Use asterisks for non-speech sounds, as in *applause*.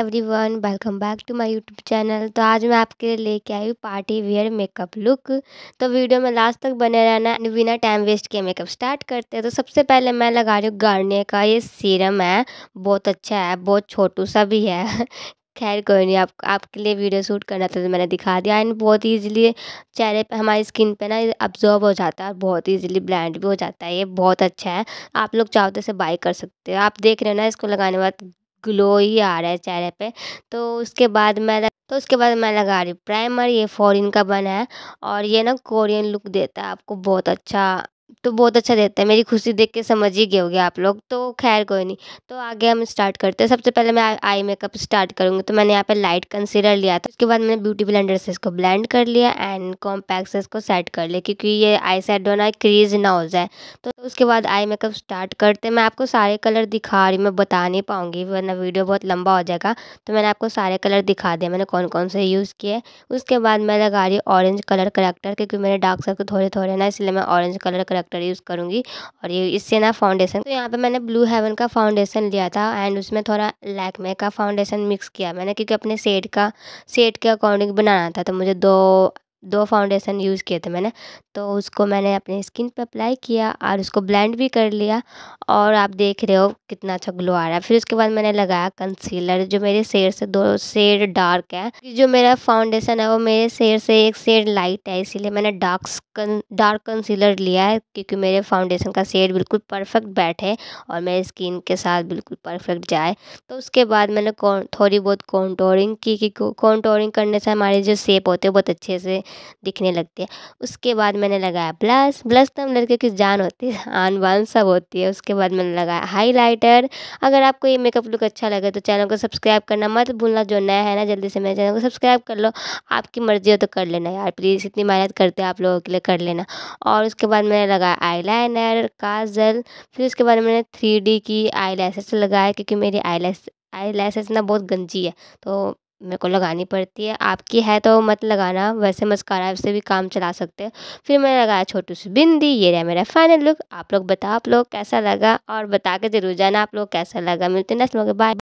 everyone welcome back to my YouTube channel तो आज मैं आपके लिए लेके आई हूँ पार्टी वियर मेकअप लुक तो वीडियो में लास्ट तक बने रहना बिना टाइम वेस्ट किए मेकअप स्टार्ट करते हैं तो सबसे पहले मैं लगा रही हूँ गार्नियर का ये सीरम है बहुत अच्छा है बहुत छोटू सा भी है *laughs* खैर कोई नहीं आप आपके लिए वीडियो शूट करना था तो मैंने दिखा दिया एंड बहुत ईजिली चेहरे पे हमारी स्किन पे ना अब्जॉर्ब हो जाता है और बहुत ईजिली ब्लैंड भी हो जाता है ये बहुत अच्छा है आप लोग चाहो तो इसे बाई कर सकते हो आप देख रहे हो ना इसको लगाने के बाद ग्लो ही आ रहा है चेहरे पे तो उसके बाद मैं लग... तो उसके बाद मैं लगा रही प्राइमर ये फॉरेन का बना है और ये ना कोरियन लुक देता है आपको बहुत अच्छा तो बहुत अच्छा देता है मेरी खुशी देख के समझ ही गए होगे आप लोग तो खैर कोई नहीं तो आगे हम स्टार्ट करते हैं सबसे पहले मैं आई मेकअप स्टार्ट करूँगी तो मैंने यहाँ पे लाइट कंसीलर लिया था उसके बाद मैंने ब्यूटी ब्लेंडर से इसको ब्लेंड कर लिया एंड कॉम्पैक्ट से इसको सेट कर लिया क्योंकि ये आई सेट होना क्रीज ना हो जाए तो उसके बाद आई मेकअप स्टार्ट करते मैं आपको सारे कलर दिखा रही मैं बता नहीं पाऊँगी वरना वीडियो बहुत लंबा हो जाएगा तो मैंने आपको सारे कलर दिखा दिया मैंने कौन कौन से यूज़ किए उसके बाद मैं लगा रही ऑरेंज कलर करेक्टर क्योंकि मेरे डार्क सर्कल थोड़े थोड़े ना इसलिए मैं ऑरेंज कलर करेक्टर यूज़ करूँगी और ये इससे ना फाउंडेशन तो यहाँ पे मैंने ब्लू हेवन का फाउंडेशन लिया था एंड उसमें थोड़ा लैकमे का फाउंडेशन मिक्स किया मैंने क्योंकि अपने सेट का सेट के अकॉर्डिंग बनाना था तो मुझे दो दो फाउंडेशन यूज़ किए थे मैंने तो उसको मैंने अपने स्किन पे अप्लाई किया और उसको ब्लेंड भी कर लिया और आप देख रहे हो कितना अच्छा ग्लो आ रहा है फिर उसके बाद मैंने लगाया कंसीलर जो मेरे शेर से दो शेड डार्क है जो मेरा फाउंडेशन है वो मेरे शेर से एक शेड लाइट है इसीलिए मैंने डार्क कन, डार्क कंसीलर लिया है क्योंकि मेरे फाउंडेशन का शेड बिल्कुल परफेक्ट बैठे और मेरे स्किन के साथ बिल्कुल परफेक्ट जाए तो उसके बाद मैंने थोड़ी बहुत कॉन्टोरिंग की कि कॉन्टोरिंग करने से हमारे जो शेप होते हैं बहुत अच्छे से दिखने लगती है उसके बाद मैंने लगाया ब्लश ब्लश तो हम लड़के की जान होती है *laughs* आन बान सब होती है उसके बाद मैंने लगाया हाइलाइटर अगर आपको ये मेकअप लुक अच्छा लगे तो चैनल को सब्सक्राइब करना मत भूलना जो नया है ना जल्दी से मेरे चैनल को सब्सक्राइब कर लो आपकी मर्ज़ी हो तो कर लेना यार प्लीज़ इतनी मेहनत करते हैं आप लोगों के लिए कर लेना और उसके बाद मैंने लगाया लाइनर काजल फिर उसके बाद मैंने थ्री की आई लगाया क्योंकि मेरी आई आई लैसेस ना बहुत गंजी है तो मेरे को लगानी पड़ती है आपकी है तो मत लगाना वैसे मस्कारा से भी काम चला सकते हैं फिर मैंने लगाया छोटू सी बिंदी ये रहा मेरा फाइनल लुक आप लोग बताओ आप लोग कैसा लगा और बता के ज़रूर जाना आप लोग कैसा लगा मिलते हैं नेक्स्ट लोग बाय